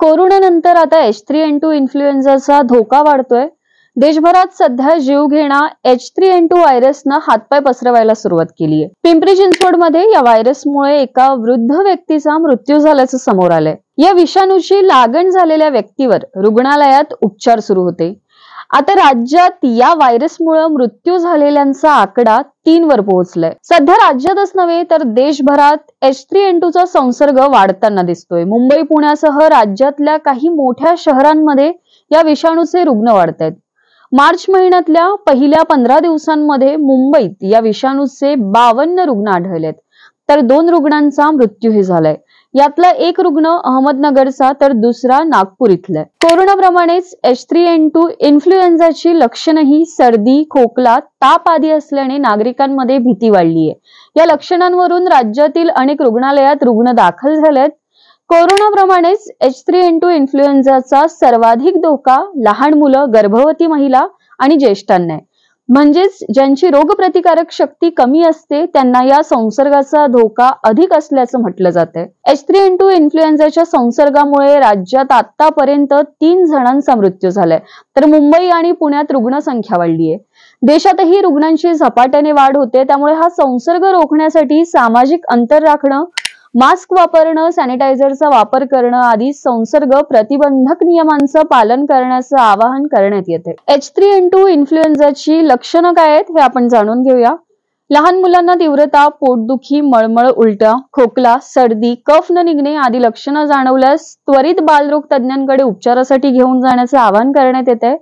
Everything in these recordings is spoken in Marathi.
कोरोनानंतर आता एच थ्री एन टू इन्फ्लुएन्झाचा धोका वाढतोय देशभरात सध्या जीव घेणा एच थ्री एन टू व्हायरसनं हातपाय पसरवायला सुरुवात केली आहे पिंपरी चिंचवडमध्ये या व्हायरसमुळे एका वृद्ध व्यक्तीचा मृत्यू झाल्याचं समोर आलंय या विषाणूची लागण झालेल्या व्यक्तीवर रुग्णालयात उपचार सुरू होते आता राज्यात या व्हायरसमुळे मृत्यू झालेल्यांचा आकडा तीन वर पोहोचलाय सध्या राज्यातच नव्हे तर देशभरात एच थ्री एन टू चा संसर्ग वाढताना दिसतोय मुंबई पुण्यासह राज्यातल्या काही मोठ्या शहरांमध्ये या विषाणूचे रुग्ण वाढत आहेत मार्च महिन्यातल्या पहिल्या पंधरा दिवसांमध्ये मुंबईत या विषाणूचे बावन्न रुग्ण आढळलेत तर दोन रुग्णांचा मृत्यूही झालाय यातला एक रुग्ण अहमदनगरचा तर दुसरा नागपूर इथला कोरोनाप्रमाणेच एच थ्री एन टू इन्फ्लुएन्झाची लक्षणंही सर्दी खोकला ताप आदी असल्याने नागरिकांमध्ये भीती वाढली आहे या लक्षणांवरून राज्यातील अनेक रुग्णालयात रुग्ण दाखल झालेत कोरोनाप्रमाणेच एच थ्री एन टू इन्फ्लुएन्झाचा सर्वाधिक धोका लहान मुलं गर्भवती महिला आणि ज्येष्ठांना म्हणजेच ज्यांची रोगप्रतिकारक शक्ती कमी असते त्यांना या संसर्गाचा धोका अधिक असल्याचं म्हटलं जात एच थ्री एन टू इन्फ्लुएन्झाच्या संसर्गामुळे राज्यात आतापर्यंत तीन जणांचा मृत्यू झालाय तर मुंबई आणि पुण्यात रुग्णसंख्या वाढली आहे देशातही रुग्णांची झपाट्याने वाढ होते त्यामुळे हा संसर्ग रोखण्यासाठी सामाजिक अंतर राखणं मास्क वापरणं सॅनिटायझरचा वापर करणं आदी संसर्ग प्रतिबंधक नियमांचं पालन करण्याचं आवाहन करण्यात येते एच थ्री एन टू इन्फ्लुएन्झाची लक्षणं काय आहेत हे आपण जाणून घेऊया लहान मुलांना तीव्रता पोटदुखी मळमळ उलट्या खोकला सर्दी कफ न निघणे आदी लक्षणं जाणवल्यास त्वरित बालरोग तज्ज्ञांकडे उपचारासाठी घेऊन जाण्याचं आवाहन करण्यात येत आहे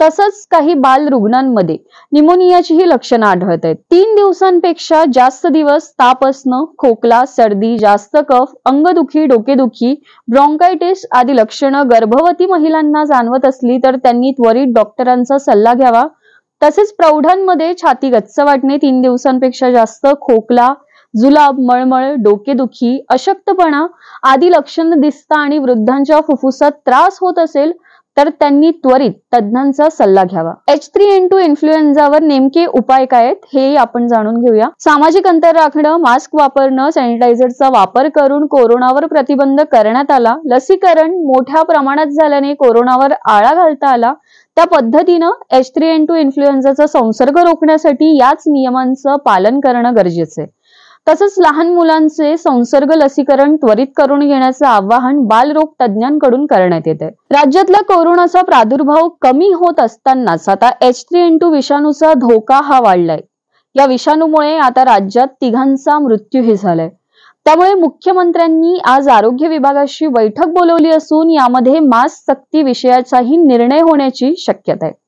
तसंच काही बाल रुग्णांमध्ये निमोनियाचीही लक्षणं आढळत आहेत तीन दिवसांपेक्षा जास्त दिवस ताप असणं खोकला सर्दी जास्त कफ अंगदुखी डोकेदुखी ब्रॉन्कायटिस आदी लक्षणं गर्भवती महिलांना जाणवत असली तर त्यांनी त्वरित डॉक्टरांचा सल्ला घ्यावा तसेच प्रौढांमध्ये छाती गच्च वाटणे तीन दिवसांपेक्षा जास्त खोकला जुलाब मळमळ डोकेदुखी अशक्तपणा आदी लक्षणं दिसता आणि वृद्धांच्या फुफ्फुसात त्रास होत असेल तर त्यांनी त्वरित तज्ञांचा सल्ला घ्यावा एच थ्री एन टू इन्फ्लुएन्झावर नेमके उपाय काय आहेत हे आपण जाणून घेऊया सामाजिक अंतर राखणं मास्क वापरणं सॅनिटायझरचा वापर करून कोरोनावर प्रतिबंध करण्यात आला लसीकरण मोठ्या प्रमाणात झाल्याने कोरोनावर आळा घालता आला त्या पद्धतीनं एच थ्री एन टू इन्फ्लुएन्झाचा संसर्ग रोखण्यासाठी याच नियमांचं पालन करणं गरजेचं आहे तसंच लहान मुलांचे संसर्ग लसीकरण त्वरित करून घेण्याचं आवाहन बालरोग तज्ञांकडून करण्यात येत आहे राज्यातला कोरोनाचा प्रादुर्भाव कमी होत असतानाच आता एच थ्री एन टू विषाणूचा धोका हा वाढलाय या विषाणूमुळे आता राज्यात तिघांचा मृत्यूही झालाय त्यामुळे मुख्यमंत्र्यांनी आज आरोग्य विभागाशी बैठक बोलवली असून यामध्ये मास्क सक्ती विषयाचाही निर्णय होण्याची शक्यता आहे